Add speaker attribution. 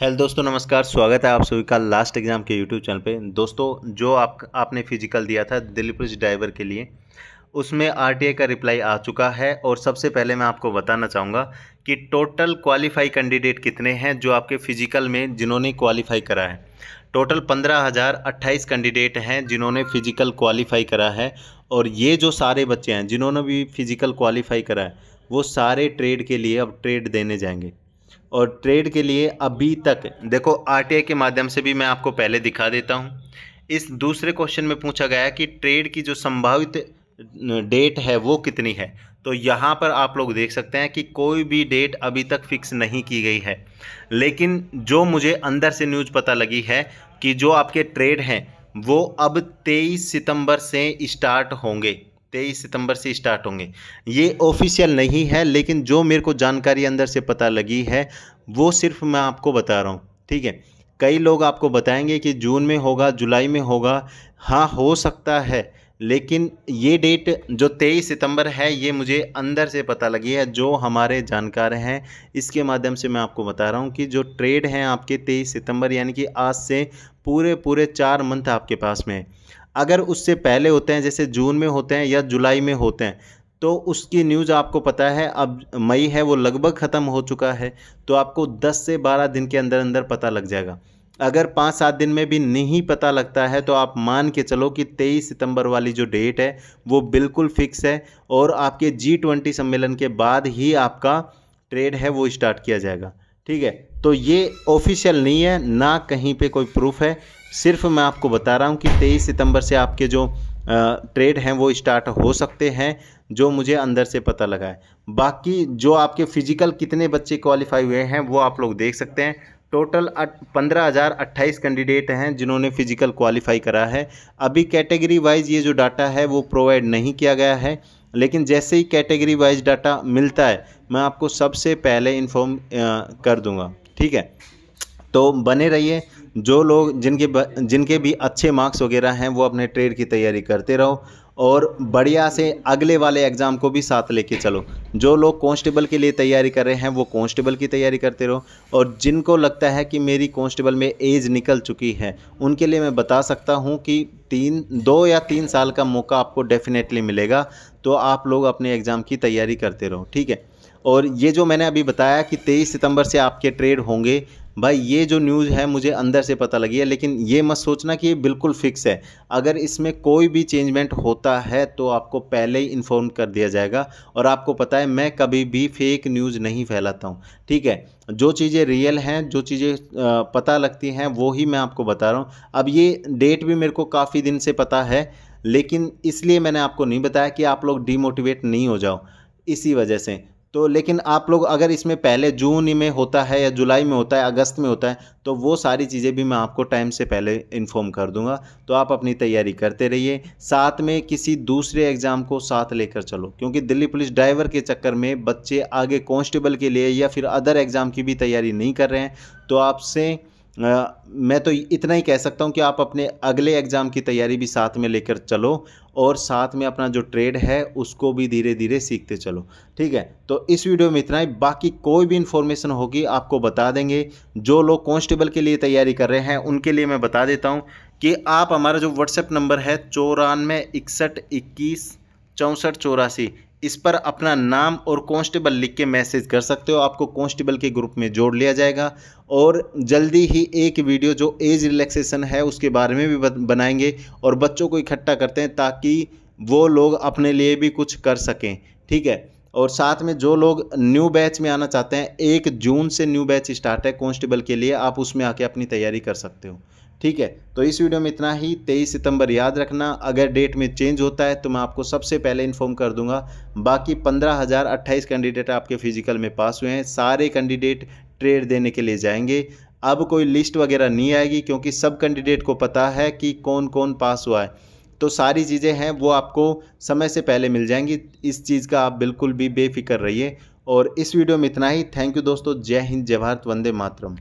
Speaker 1: hello दोस्तों नमस्कार स्वागत है आप सभी का लास्ट एग्ज़ाम के यूट्यूब चैनल पे दोस्तों जो आप आपने फिजिकल दिया था दिल्ली पुलिस ड्राइवर के लिए उसमें आरटीए का रिप्लाई आ चुका है और सबसे पहले मैं आपको बताना चाहूँगा कि टोटल क्वालिफाई कैंडिडेट कितने हैं जो आपके फिजिकल में जिन्होंने क्वालिफाई करा है टोटल पंद्रह हज़ार अट्ठाईस कैंडिडेट हैं जिन्होंने फ़िजिकल क्वालिफाई करा है और ये जो सारे बच्चे हैं जिन्होंने भी फ़िज़िकल क्वालिफाई करा है वो सारे ट्रेड के लिए अब ट्रेड देने जाएंगे और ट्रेड के लिए अभी तक देखो आर के माध्यम से भी मैं आपको पहले दिखा देता हूँ इस दूसरे क्वेश्चन में पूछा गया कि ट्रेड की जो संभावित डेट है वो कितनी है तो यहाँ पर आप लोग देख सकते हैं कि कोई भी डेट अभी तक फिक्स नहीं की गई है लेकिन जो मुझे अंदर से न्यूज़ पता लगी है कि जो आपके ट्रेड हैं वो अब 23 सितंबर से स्टार्ट होंगे तेईस सितंबर से स्टार्ट होंगे ये ऑफिशियल नहीं है लेकिन जो मेरे को जानकारी अंदर से पता लगी है वो सिर्फ मैं आपको बता रहा हूँ ठीक है कई लोग आपको बताएंगे कि जून में होगा जुलाई में होगा हाँ हो सकता है लेकिन ये डेट जो तेईस सितंबर है ये मुझे अंदर से पता लगी है जो हमारे जानकार हैं इसके माध्यम से मैं आपको बता रहा हूँ कि जो ट्रेड हैं आपके तेईस सितंबर यानी कि आज से पूरे पूरे चार मंथ आपके पास में है अगर उससे पहले होते हैं जैसे जून में होते हैं या जुलाई में होते हैं तो उसकी न्यूज़ आपको पता है अब मई है वो लगभग ख़त्म हो चुका है तो आपको 10 से 12 दिन के अंदर अंदर पता लग जाएगा अगर पाँच सात दिन में भी नहीं पता लगता है तो आप मान के चलो कि तेईस सितंबर वाली जो डेट है वो बिल्कुल फिक्स है और आपके जी ट्वेंटी सम्मेलन के बाद ही आपका ट्रेड है वो स्टार्ट किया जाएगा ठीक है तो ये ऑफिशियल नहीं है ना कहीं पे कोई प्रूफ है सिर्फ मैं आपको बता रहा हूँ कि तेईस सितंबर से आपके जो ट्रेड हैं वो स्टार्ट हो सकते हैं जो मुझे अंदर से पता लगा है बाकी जो आपके फिजिकल कितने बच्चे क्वालिफाई हुए हैं वो आप लोग देख सकते हैं टोटल पंद्रह हज़ार अट्ठाईस कैंडिडेट हैं जिन्होंने फिजिकल क्वालिफाई करा है अभी कैटेगरी वाइज ये जो डाटा है वो प्रोवाइड नहीं किया गया है लेकिन जैसे ही कैटेगरी वाइज डाटा मिलता है मैं आपको सबसे पहले इन्फॉर्म कर दूंगा ठीक है तो बने रहिए जो लोग जिनके जिनके भी अच्छे मार्क्स वगैरह हैं वो अपने ट्रेड की तैयारी करते रहो और बढ़िया से अगले वाले एग्ज़ाम को भी साथ लेके चलो जो लोग कांस्टेबल के लिए तैयारी कर रहे हैं वो कांस्टेबल की तैयारी करते रहो और जिनको लगता है कि मेरी कांस्टेबल में एज निकल चुकी है उनके लिए मैं बता सकता हूँ कि तीन दो या तीन साल का मौका आपको डेफिनेटली मिलेगा तो आप लोग अपने एग्ज़ाम की तैयारी करते रहो ठीक है और ये जो मैंने अभी बताया कि 23 सितंबर से आपके ट्रेड होंगे भाई ये जो न्यूज़ है मुझे अंदर से पता लगी है लेकिन ये मत सोचना कि ये बिल्कुल फिक्स है अगर इसमें कोई भी चेंजमेंट होता है तो आपको पहले ही इन्फॉर्म कर दिया जाएगा और आपको पता है मैं कभी भी फेक न्यूज़ नहीं फैलाता हूँ ठीक है जो चीज़ें रियल हैं जो चीज़ें पता लगती हैं वो ही मैं आपको बता रहा हूँ अब ये डेट भी मेरे को काफ़ी दिन से पता है लेकिन इसलिए मैंने आपको नहीं बताया कि आप लोग डीमोटिवेट नहीं हो जाओ इसी वजह से तो लेकिन आप लोग अगर इसमें पहले जून में होता है या जुलाई में होता है अगस्त में होता है तो वो सारी चीज़ें भी मैं आपको टाइम से पहले इन्फॉर्म कर दूंगा तो आप अपनी तैयारी करते रहिए साथ में किसी दूसरे एग्ज़ाम को साथ लेकर चलो क्योंकि दिल्ली पुलिस ड्राइवर के चक्कर में बच्चे आगे कॉन्स्टेबल के लिए या फिर अदर एग्ज़ाम की भी तैयारी नहीं कर रहे हैं तो आपसे मैं तो इतना ही कह सकता हूँ कि आप अपने अगले एग्ज़ाम की तैयारी भी साथ में लेकर चलो और साथ में अपना जो ट्रेड है उसको भी धीरे धीरे सीखते चलो ठीक है तो इस वीडियो में इतना ही बाकी कोई भी इन्फॉर्मेशन होगी आपको बता देंगे जो लोग कॉन्स्टेबल के लिए तैयारी कर रहे हैं उनके लिए मैं बता देता हूँ कि आप हमारा जो व्हाट्सएप नंबर है चौरानवे इकसठ इक्कीस चौंसठ चौरासी इस पर अपना नाम और कांस्टेबल लिख के मैसेज कर सकते हो आपको कांस्टेबल के ग्रुप में जोड़ लिया जाएगा और जल्दी ही एक वीडियो जो एज रिलैक्सेशन है उसके बारे में भी बनाएंगे और बच्चों को इकट्ठा करते हैं ताकि वो लोग अपने लिए भी कुछ कर सकें ठीक है और साथ में जो लोग न्यू बैच में आना चाहते हैं एक जून से न्यू बैच स्टार्ट है कॉन्स्टेबल के लिए आप उसमें आके अपनी तैयारी कर सकते हो ठीक है तो इस वीडियो में इतना ही 23 सितंबर याद रखना अगर डेट में चेंज होता है तो मैं आपको सबसे पहले इन्फॉर्म कर दूंगा बाकी पंद्रह हज़ार अट्ठाईस कैंडिडेट आपके फिजिकल में पास हुए हैं सारे कैंडिडेट ट्रेड देने के लिए जाएंगे अब कोई लिस्ट वगैरह नहीं आएगी क्योंकि सब कैंडिडेट को पता है कि कौन कौन पास हुआ है तो सारी चीज़ें हैं वो आपको समय से पहले मिल जाएंगी इस चीज़ का आप बिल्कुल भी बेफिक्र रहिए और इस वीडियो में इतना ही थैंक यू दोस्तों जय हिंद जय भारत वंदे मातरम